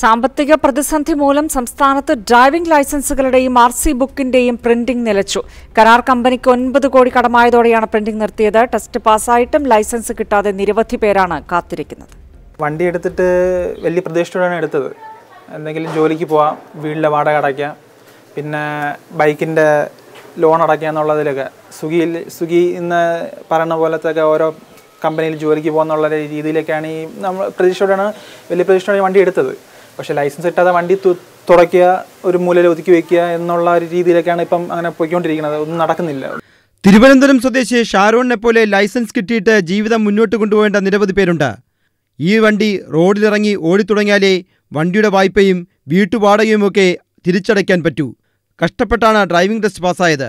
സാമ്പത്തിക പ്രതിസന്ധി മൂലം സംസ്ഥാനത്ത് ഡ്രൈവിംഗ് ലൈസൻസുകളുടെയും ആർ സി ബുക്കിന്റെയും പ്രിന്റിംഗ് നിലച്ചു കരാർ കമ്പനിക്ക് ഒൻപത് കോടി കടമായതോടെയാണ് പ്രിന്റിംഗ് നിർത്തിയത് ടെസ്റ്റ് പാസ്സായിട്ടും ലൈസൻസ് കിട്ടാതെ നിരവധി പേരാണ് കാത്തിരിക്കുന്നത് വണ്ടി എടുത്തിട്ട് വലിയ പ്രതീക്ഷയോടെയാണ് എടുത്തത് എന്തെങ്കിലും ജോലിക്ക് പോവാം വീടിൻ്റെ വാടക അടയ്ക്കാം പിന്നെ ബൈക്കിൻ്റെ ലോൺ അടയ്ക്കുക എന്നുള്ളതിലൊക്കെ സ്വിഗിയിൽ സ്വിഗി ഇന്ന് പറയുന്ന പോലത്തെ ഓരോ കമ്പനിയിൽ ജോലിക്ക് പോകുന്നുള്ള രീതിയിലേക്കാണ് ഈ നമ്മൾ പ്രതീക്ഷയോടെയാണ് വലിയ പ്രതീക്ഷയോടെ വണ്ടി എടുത്തത് പക്ഷേ ലൈസൻസ് കിട്ടാതെ വണ്ടി തുടക്കുക ഒരു മൂലയിൽ ഒതുക്കി വെക്കുക എന്നുള്ള ഒരു രീതിയിലേക്കാണ് ഇപ്പം അങ്ങനെ പോയിക്കൊണ്ടിരിക്കുന്നത് ഒന്നും നടക്കുന്നില്ല തിരുവനന്തപുരം സ്വദേശി ഷാരോണിനെ പോലെ ലൈസൻസ് കിട്ടിയിട്ട് ജീവിതം മുന്നോട്ട് കൊണ്ടുപോകേണ്ട നിരവധി പേരുണ്ട് ഈ വണ്ടി റോഡിലിറങ്ങി ഓടിത്തുടങ്ങിയാലേ വണ്ടിയുടെ വായ്പയും വീട്ടുപാടകയുമൊക്കെ തിരിച്ചടയ്ക്കാൻ പറ്റൂ കഷ്ടപ്പെട്ടാണ് ഡ്രൈവിംഗ് ടെസ്റ്റ് പാസ്സായത്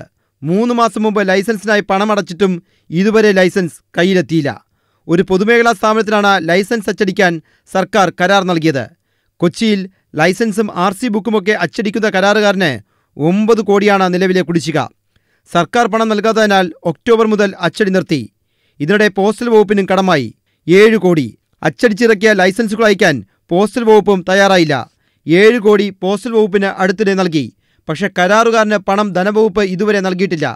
മൂന്ന് മാസം മുമ്പ് ലൈസൻസിനായി പണമടച്ചിട്ടും ഇതുവരെ ലൈസൻസ് കയ്യിലെത്തിയില്ല ഒരു പൊതുമേഖലാ സ്ഥാപനത്തിനാണ് ലൈസൻസ് അച്ചടിക്കാൻ സർക്കാർ കരാർ നൽകിയത് കൊച്ചിയിൽ ലൈസൻസും ആർ സി ബുക്കുമൊക്കെ അച്ചടിക്കുന്ന കരാറുകാരന് ഒമ്പത് കോടിയാണ് നിലവിലെ കുടിശ്ശിക സർക്കാർ പണം നൽകാത്തതിനാൽ ഒക്ടോബർ മുതൽ അച്ചടി നിർത്തി ഇതിനിടെ പോസ്റ്റൽ വകുപ്പിനും കടമായി ഏഴ് കോടി അച്ചടിച്ചിറക്കിയ ലൈസൻസുകൾ അയക്കാൻ പോസ്റ്റൽ വകുപ്പും തയ്യാറായില്ല ഏഴ് കോടി പോസ്റ്റൽ വകുപ്പിന് അടുത്തിടെ നൽകി പക്ഷേ കരാറുകാരന് പണം ധനവകുപ്പ് ഇതുവരെ നൽകിയിട്ടില്ല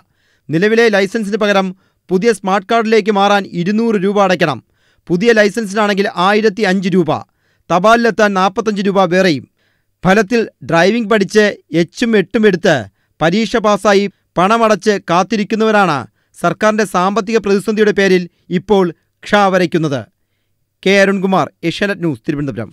നിലവിലെ ലൈസൻസിന് പകരം പുതിയ സ്മാർട്ട് കാർഡിലേക്ക് മാറാൻ ഇരുന്നൂറ് രൂപ അടയ്ക്കണം പുതിയ ലൈസൻസിനാണെങ്കിൽ ആയിരത്തി രൂപ തപാലിലെത്താൻ നാൽപ്പത്തഞ്ച് രൂപ വേറെയും ഫലത്തിൽ ഡ്രൈവിംഗ് പഠിച്ച് എച്ചും എട്ടും എടുത്ത് പരീക്ഷ പാസ്സായി പണമടച്ച് കാത്തിരിക്കുന്നവരാണ് സർക്കാരിൻ്റെ സാമ്പത്തിക പ്രതിസന്ധിയുടെ പേരിൽ ഇപ്പോൾ ക്ഷ വരയ്ക്കുന്നത് കെ അരുൺകുമാർ ഏഷ്യാനെറ്റ് ന്യൂസ് തിരുവനന്തപുരം